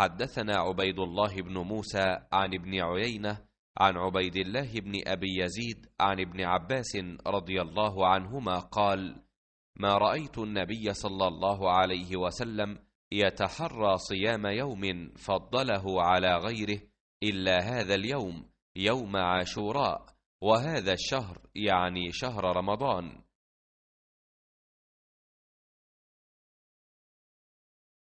حدثنا عبيد الله بن موسى عن ابن عيينة عن عبيد الله بن أبي يزيد عن ابن عباس رضي الله عنهما قال ما رأيت النبي صلى الله عليه وسلم يتحرى صيام يوم فضله على غيره إلا هذا اليوم يوم عاشوراء وهذا الشهر يعني شهر رمضان